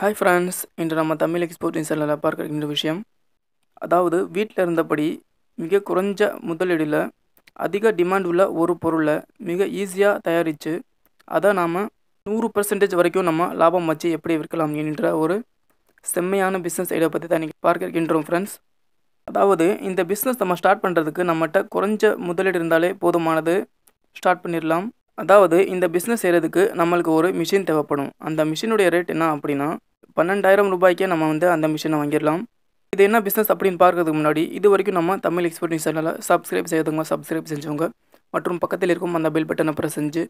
Hi friends இன்று நம்ம Tamil export செல்லில் பார்க்க இருக்கின்ற விஷயம் அதாவது வீட்டில் இருந்தபடி மிக குறைஞ்ச முதலீடில் அதிக டிமாண்ட் உள்ள ஒரு பொருளை மிக ஈஸியாக தயாரித்து அதை நாம் நூறு பர்சன்டேஜ் வரைக்கும் நம்ம லாபம் வச்சு எப்படி விற்கலாம் என்கின்ற ஒரு செம்மையான பிஸ்னஸ் ஐடியா பற்றி தான் இன்றைக்கி பார்க்க இருக்கின்றோம் ஃப்ரெண்ட்ஸ் அதாவது இந்த பிஸ்னஸ் நம்ம ஸ்டார்ட் பண்ணுறதுக்கு நம்மகிட்ட குறைஞ்ச முதலீடு இருந்தாலே போதுமானது ஸ்டார்ட் பண்ணிடலாம் அதாவது இந்த பிஸ்னஸ் செய்கிறதுக்கு நம்மளுக்கு ஒரு மிஷின் தேவைப்படும் அந்த மிஷினுடைய ரேட் என்ன அப்படின்னா பன்னெண்டாயிரம் ரூபாய்க்கே நம்ம வந்து அந்த மிஷினை வாங்கிடலாம் இது என்ன பிஸ்னஸ் அப்படின்னு பார்க்கறதுக்கு முன்னாடி இது வரைக்கும் நம்ம தமிழ் எக்ஸ்பர்ட் நியூஸ் சேனலை சப்ஸ்கிரைப் செய்தவங்க சப்ஸ்கிரைப் செஞ்சவங்க மற்றும் பக்கத்தில் இருக்கும் அந்த பெல் பட்டனை ப்ரெஸ் செஞ்சு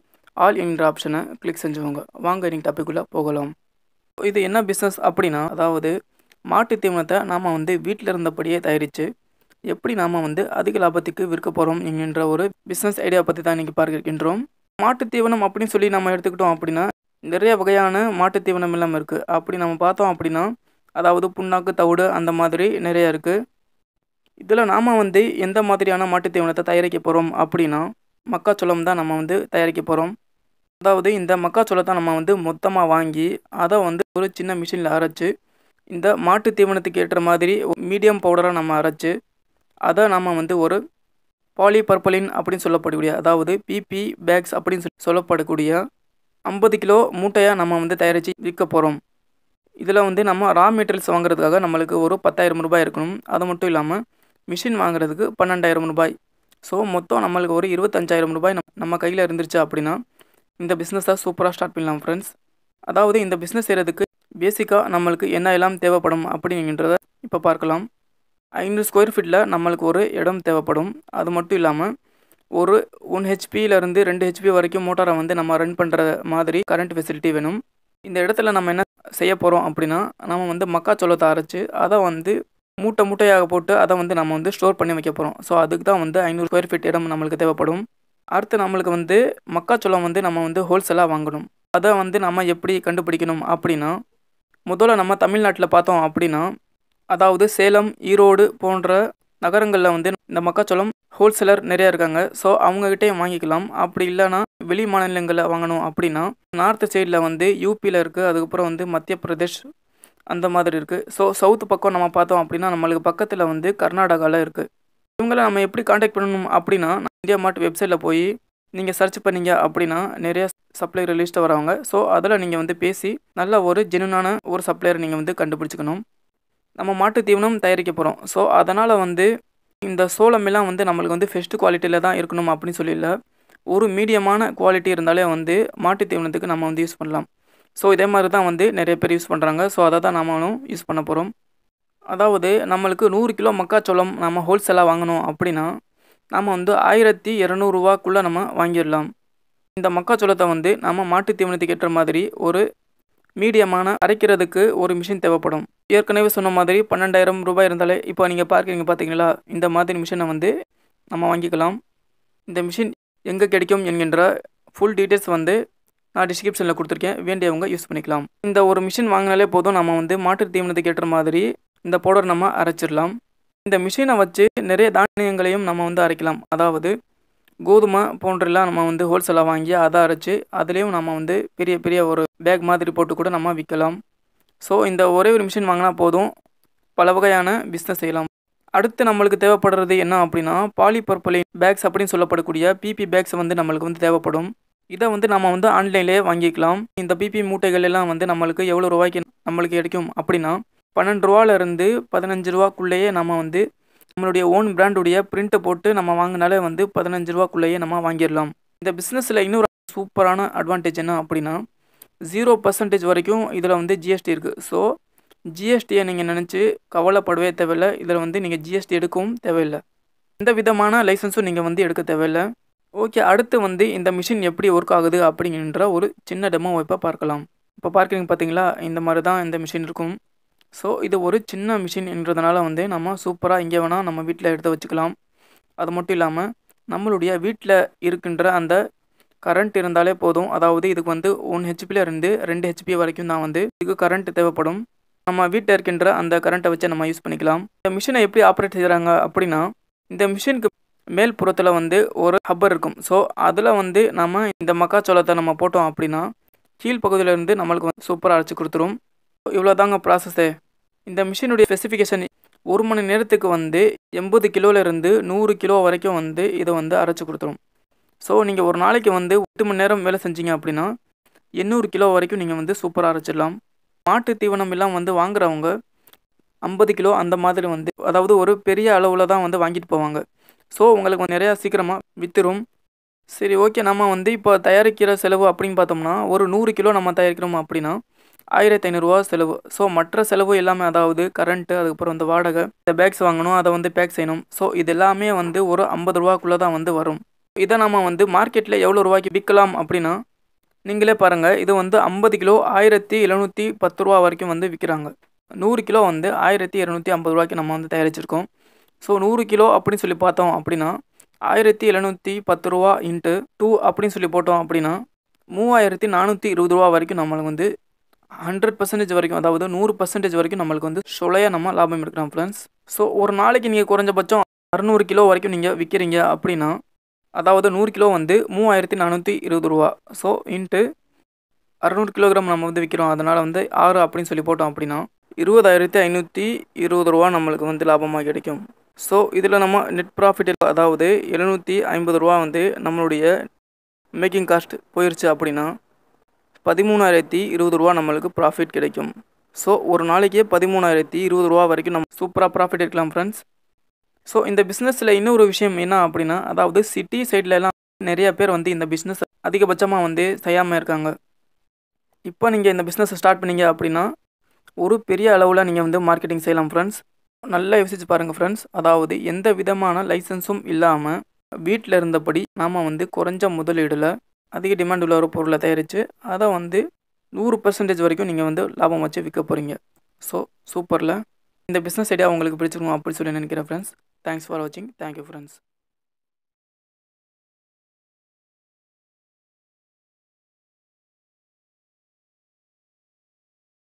ஆல் என்கிற ஆப்ஷனை கிளிக் செஞ்சவங்க வாங்க நீங்கள் டாப்பிக்குள்ளே போகலாம் இது என்ன பிஸ்னஸ் அப்படின்னா அதாவது மாட்டு தீவனத்தை நாம் வந்து வீட்டில் இருந்தபடியே தயாரித்து எப்படி நாம் வந்து அதிக லாபத்துக்கு விற்க போகிறோம் என்கின்ற ஒரு பிஸ்னஸ் ஐடியா பற்றி தான் இன்றைக்கி பார்க்கின்றோம் மாட்டு தீவனம் அப்படின்னு சொல்லி நம்ம எடுத்துக்கிட்டோம் அப்படின்னா நிறைய வகையான மாட்டுத் தீவனம் இல்லாமல் இருக்குது அப்படி நம்ம பார்த்தோம் அப்படின்னா அதாவது புண்ணாக்கு தவிடு அந்த மாதிரி நிறையா இருக்குது இதில் நாம் வந்து எந்த மாதிரியான தீவனத்தை தயாரிக்க போகிறோம் அப்படின்னா மக்காச்சோளம் தான் நம்ம வந்து தயாரிக்க போகிறோம் அதாவது இந்த மக்காச்சோளத்தை நம்ம வந்து மொத்தமாக வாங்கி அதை வந்து ஒரு சின்ன மிஷினில் அரைச்சி இந்த மாட்டுத் தீவனத்துக்கு ஏற்ற மாதிரி மீடியம் பவுடராக நம்ம அரைச்சி அதை நம்ம வந்து ஒரு பாலிபர்பலின் அப்படின்னு சொல்லப்படக்கூடிய அதாவது பிபி பேக்ஸ் அப்படின்னு சொல்லி சொல்லப்படக்கூடிய ஐம்பது கிலோ மூட்டையாக நம்ம வந்து தயாரித்து விற்க போகிறோம் இதில் வந்து நம்ம ரா மெட்டீரியல்ஸ் வாங்குறதுக்காக நம்மளுக்கு ஒரு பத்தாயிரம் ரூபாய் இருக்கணும் அது மட்டும் இல்லாமல் மிஷின் வாங்குறதுக்கு பன்னெண்டாயிரம் ரூபாய் ஸோ மொத்தம் நம்மளுக்கு ஒரு இருபத்தஞ்சாயிரம் ரூபாய் நம்ம கையில் இருந்துருச்சு அப்படின்னா இந்த பிஸ்னஸை சூப்பராக ஸ்டார்ட் பண்ணலாம் ஃப்ரெண்ட்ஸ் அதாவது இந்த பிஸ்னஸ் செய்கிறதுக்கு பேசிக்காக நம்மளுக்கு என்ன எல்லாம் தேவைப்படும் அப்படிங்கிறத இப்போ பார்க்கலாம் ஐநூறு ஸ்கொயர் ஃபீட்டில் நம்மளுக்கு ஒரு இடம் தேவைப்படும் அது மட்டும் இல்லாமல் ஒரு ஒன் ஹெச்பியிலிருந்து ரெண்டு ஹெச்பி வரைக்கும் மோட்டாரை வந்து நம்ம ரன் பண்ணுற மாதிரி கரண்ட் ஃபெசிலிட்டி வேணும் இந்த இடத்துல நம்ம என்ன செய்ய போகிறோம் அப்படின்னா நம்ம வந்து மக்காச்சோளத்தை அரைச்சி அதை வந்து மூட்டை மூட்டையாக போட்டு அதை வந்து நம்ம வந்து ஸ்டோர் பண்ணி வைக்க போகிறோம் ஸோ அதுக்கு தான் வந்து ஐநூறு ஸ்கொயர் ஃபீட் இடம் நம்மளுக்கு தேவைப்படும் அடுத்து நம்மளுக்கு வந்து மக்காச்சோளம் வந்து நம்ம வந்து ஹோல்சேலாக வாங்கணும் அதை வந்து நம்ம எப்படி கண்டுபிடிக்கணும் அப்படின்னா முதல்ல நம்ம தமிழ்நாட்டில் பார்த்தோம் அப்படின்னா அதாவது சேலம் ஈரோடு போன்ற நகரங்களில் வந்து இந்த மக்காச்சோளம் ஹோல்சேலர் நிறையா இருக்காங்க ஸோ அவங்ககிட்டே வாங்கிக்கலாம் அப்படி இல்லைன்னா வெளி மாநிலங்களில் வாங்கணும் அப்படின்னா நார்த் சைடில் வந்து யூபியில் இருக்குது அதுக்கப்புறம் வந்து மத்திய பிரதேஷ் அந்த மாதிரி இருக்குது ஸோ சவுத் பக்கம் நம்ம பார்த்தோம் அப்படின்னா நம்மளுக்கு பக்கத்தில் வந்து கர்நாடகாவில் இருக்குது இவங்களை நம்ம எப்படி காண்டாக்ட் பண்ணணும் அப்படின்னா இந்தியா மார்ட் வெப்சைட்டில் போய் நீங்கள் சர்ச் பண்ணீங்க அப்படின்னா நிறையா சப்ளையர் லிஸ்ட்டை வராங்க ஸோ அதில் நீங்கள் வந்து பேசி நல்ல ஒரு ஜெனுனான ஒரு சப்ளையரை நீங்கள் வந்து கண்டுபிடிச்சிக்கணும் நம்ம மாட்டு தீவனம் தயாரிக்க போகிறோம் ஸோ அதனால் வந்து இந்த சோளமெல்லாம் வந்து நம்மளுக்கு வந்து ஃபெஸ்ட் குவாலிட்டியில் தான் இருக்கணும் அப்படின்னு சொல்லியில்லை ஒரு மீடியமான குவாலிட்டி இருந்தாலே வந்து மாட்டு தீவனத்துக்கு நம்ம வந்து யூஸ் பண்ணலாம் ஸோ இதே மாதிரி தான் வந்து நிறைய பேர் யூஸ் பண்ணுறாங்க ஸோ அதை தான் நம்மளும் யூஸ் பண்ண போகிறோம் அதாவது நம்மளுக்கு நூறு கிலோ மக்காச்சோளம் நம்ம ஹோல்சேலாக வாங்கணும் அப்படின்னா நம்ம வந்து ஆயிரத்தி இரநூறுவாக்குள்ளே நம்ம வாங்கிடலாம் இந்த மக்காச்சோளத்தை வந்து நம்ம மாட்டு தீவனத்துக்கு ஏற்ற மாதிரி ஒரு மீடியமான அரைக்கிறதுக்கு ஒரு மிஷின் தேவைப்படும் ஏற்கனவே சொன்ன மாதிரி பன்னெண்டாயிரம் ரூபாய் இருந்தாலே இப்போ நீங்கள் பார்க்குறீங்க பார்த்தீங்களா இந்த மாதிரி மிஷினை வந்து நம்ம வாங்கிக்கலாம் இந்த மிஷின் எங்கே கிடைக்கும் என்கின்ற ஃபுல் டீட்டெயில்ஸ் வந்து நான் டிஸ்கிரிப்ஷனில் கொடுத்துருக்கேன் வேண்டியவங்க யூஸ் பண்ணிக்கலாம் இந்த ஒரு மிஷின் வாங்கினாலே போதும் நம்ம வந்து மாட்டு தீவனத்துக்கு ஏற்ற மாதிரி இந்த பவுடர் நம்ம அரைச்சிடலாம் இந்த மிஷினை வச்சு நிறைய தானியங்களையும் நம்ம வந்து அரைக்கலாம் அதாவது கோதுமை போன்றெல்லாம் நம்ம வந்து ஹோல்சேலாக வாங்கி அதை அரைச்சி அதுலேயும் நம்ம வந்து பெரிய பெரிய ஒரு பேக் மாதிரி போட்டு கூட நம்ம விற்கலாம் ஸோ இந்த ஒரே ஒரு மிஷின் வாங்கினா போதும் பல வகையான பிஸ்னஸ் செய்யலாம் அடுத்து நம்மளுக்கு தேவைப்படுறது என்ன அப்படின்னா பாலிபர்பலின் பேக்ஸ் அப்படின்னு சொல்லப்படக்கூடிய பிபி பேக்ஸ் வந்து நம்மளுக்கு வந்து தேவைப்படும் இதை வந்து நம்ம வந்து ஆன்லைன்லேயே வாங்கிக்கலாம் இந்த பிபி மூட்டைகள் எல்லாம் வந்து நம்மளுக்கு எவ்வளோ ரூபாய்க்கு நம்மளுக்கு கிடைக்கும் அப்படின்னா பன்னெண்டு ரூபாலேருந்து பதினஞ்சு ரூபாக்குள்ளேயே நம்ம வந்து நம்மளுடைய ஓன் பிராண்டுடைய பிரிண்ட்டை போட்டு நம்ம வாங்கினாலே வந்து பதினஞ்சு ரூபாக்குள்ளேயே நம்ம வாங்கிடலாம் இந்த பிஸ்னஸில் இன்னொரு சூப்பரான அட்வான்டேஜ் என்ன அப்படின்னா ஜீரோ பர்சன்டேஜ் வரைக்கும் இதில் வந்து ஜிஎஸ்டி இருக்குது ஸோ ஜிஎஸ்டியை நீங்கள் நினச்சி கவலைப்படவே தேவையில்லை இதில் வந்து நீங்கள் ஜிஎஸ்டி எடுக்கவும் தேவையில்லை எந்த விதமான லைசன்ஸும் நீங்கள் வந்து எடுக்க தேவையில்லை ஓகே அடுத்து வந்து இந்த மிஷின் எப்படி ஒர்க் ஆகுது அப்படிங்கின்ற ஒரு சின்ன டெமோ இப்போ பார்க்கலாம் இப்போ பார்க்குறீங்க பார்த்தீங்களா இந்த மாதிரி தான் இந்த மிஷின் இருக்கும் ஸோ இது ஒரு சின்ன மிஷின் வந்து நம்ம சூப்பராக எங்கே வேணால் நம்ம வீட்டில் எடுத்து வச்சுக்கலாம் அது மட்டும் இல்லாமல் நம்மளுடைய வீட்டில் இருக்கின்ற அந்த கரண்ட் இருந்தாலே போதும் அதாவது இதுக்கு வந்து ஒன் ஹெச்பிலேருந்து ரெண்டு ஹெச்பி வரைக்கும் தான் வந்து இதுக்கு கரண்ட் தேவைப்படும் நம்ம வீட்டில் இருக்கின்ற அந்த கரண்ட்டை வச்சு நம்ம யூஸ் பண்ணிக்கலாம் இந்த மிஷினை எப்படி ஆப்ரேட் செய்கிறாங்க அப்படின்னா இந்த மிஷினுக்கு மேல் புறத்தில் வந்து ஒரு ஹப்பர் இருக்கும் ஸோ அதில் வந்து நம்ம இந்த மக்காச்சோளத்தை நம்ம போட்டோம் அப்படின்னா கீழ் பகுதியிலேருந்து நம்மளுக்கு வந்து சூப்பராக அழைச்சி கொடுத்துரும் இவ்வளோ தாங்க ப்ராசஸ்ஸு இந்த மிஷினுடைய ஸ்பெசிஃபிகேஷன் ஒரு மணி நேரத்துக்கு வந்து எண்பது கிலோலேருந்து நூறு கிலோ வரைக்கும் வந்து இதை வந்து அரைச்சி கொடுத்துரும் ஸோ நீங்கள் ஒரு நாளைக்கு வந்து எட்டு மணி நேரம் வேலை செஞ்சீங்க அப்படின்னா எண்ணூறு கிலோ வரைக்கும் நீங்கள் வந்து சூப்பராக அரைச்சிடலாம் மாட்டு தீவனம் எல்லாம் வந்து வாங்குறவங்க ஐம்பது கிலோ அந்த மாதிரி வந்து அதாவது ஒரு பெரிய அளவில் தான் வந்து வாங்கிட்டு போவாங்க ஸோ உங்களுக்கு நிறையா சீக்கிரமாக விற்றுரும் சரி ஓகே நம்ம வந்து இப்போ தயாரிக்கிற செலவு அப்படின்னு பார்த்தோம்னா ஒரு நூறு கிலோ நம்ம தயாரிக்கிறோம் அப்படின்னா ஆயிரத்தி ஐநூறுரூவா செலவு ஸோ மற்ற செலவு எல்லாமே அதாவது கரண்ட்டு அதுக்கப்புறம் இந்த வாடகை இந்த பேக்ஸ் வாங்கணும் அதை வந்து பேக் செய்யணும் ஸோ இது எல்லாமே வந்து ஒரு ஐம்பது ரூபாக்குள்ளே தான் வந்து வரும் இதை நம்ம வந்து மார்க்கெட்டில் எவ்வளோ ரூபாய்க்கு விற்கலாம் அப்படின்னா நீங்களே பாருங்கள் இது வந்து ஐம்பது கிலோ ஆயிரத்தி எழுநூற்றி பத்து ரூபா வரைக்கும் வந்து விற்கிறாங்க நூறு கிலோ வந்து ஆயிரத்தி இரநூத்தி ஐம்பது ரூபாய்க்கு நம்ம வந்து தயாரிச்சிருக்கோம் ஸோ நூறு கிலோ அப்படின்னு சொல்லி பார்த்தோம் அப்படின்னா ஆயிரத்தி எழுநூற்றி பத்து ரூபா இன்ட்டு டூ அப்படின்னு சொல்லி போட்டோம் அப்படின்னா மூவாயிரத்தி நானூற்றி இருபது ரூபா வரைக்கும் நம்மளுக்கு வந்து ஹண்ட்ரட் பர்சன்டேஜ் வரைக்கும் அதாவது நூறு பர்சன்டேஜ் வரைக்கும் நம்மளுக்கு வந்து சுழையாக நம்ம லாபம் எடுக்கிறோம் ஃப்ரெண்ட்ஸ் ஸோ ஒரு நாளைக்கு நீங்கள் குறைஞ்சபட்சம் அறநூறு கிலோ வரைக்கும் நீங்கள் விற்கிறீங்க அப்படின்னா அதாவது நூறு கிலோ வந்து மூவாயிரத்தி நானூற்றி இருபது ரூபா ஸோ இன்ட்டு அறநூறு கிலோகிராம் நம்ம வந்து விற்கிறோம் அதனால் வந்து ஆறு அப்படின்னு சொல்லி போட்டோம் அப்படின்னா இருபதாயிரத்தி ஐநூற்றி இருபது ரூபா நம்மளுக்கு வந்து லாபமாக கிடைக்கும் ஸோ இதில் நம்ம நெட் ப்ராஃபிட் அதாவது எழுநூற்றி ஐம்பது ரூபா வந்து நம்மளுடைய மேக்கிங் காஸ்ட் போயிடுச்சு அப்படின்னா பதிமூணாயிரத்தி இருபது ரூபா நம்மளுக்கு ப்ராஃபிட் கிடைக்கும் ஸோ ஒரு நாளைக்கே பதிமூணாயிரத்தி இருபது ரூபா வரைக்கும் நம்ம சூப்பராக ப்ராஃபிட் எடுக்கலாம் ஃப்ரெண்ட்ஸ் ஸோ இந்த பிஸ்னஸில் இன்னொரு விஷயம் என்ன அப்படின்னா அதாவது சிட்டி சைட்லலாம் நிறைய பேர் வந்து இந்த பிஸ்னஸ் அதிகபட்சமாக வந்து செய்யாமல் இருக்காங்க இப்போ நீங்கள் இந்த பிஸ்னஸை ஸ்டார்ட் பண்ணீங்க அப்படின்னா ஒரு பெரிய அளவில் நீங்கள் வந்து மார்க்கெட்டிங் செய்யலாம் ஃப்ரெண்ட்ஸ் நல்லா யோசிச்சு பாருங்கள் ஃப்ரெண்ட்ஸ் அதாவது எந்த விதமான லைசன்ஸும் இல்லாமல் வீட்டில் இருந்தபடி நாம் வந்து குறைஞ்ச முதலீடில் அதிக டிமாண்ட் உள்ள ஒரு பொருளை தயாரித்து அதை வந்து நூறு பர்சன்டேஜ் வரைக்கும் நீங்கள் வந்து லாபம் வச்சு விற்க போகிறீங்க ஸோ சூப்பரில் இந்த பிஸ்னஸ் ஐடியா உங்களுக்கு பிடிச்சிருக்கோம் அப்படின்னு சொல்லி நினைக்கிறேன் friends Thanks for watching. Thank you friends.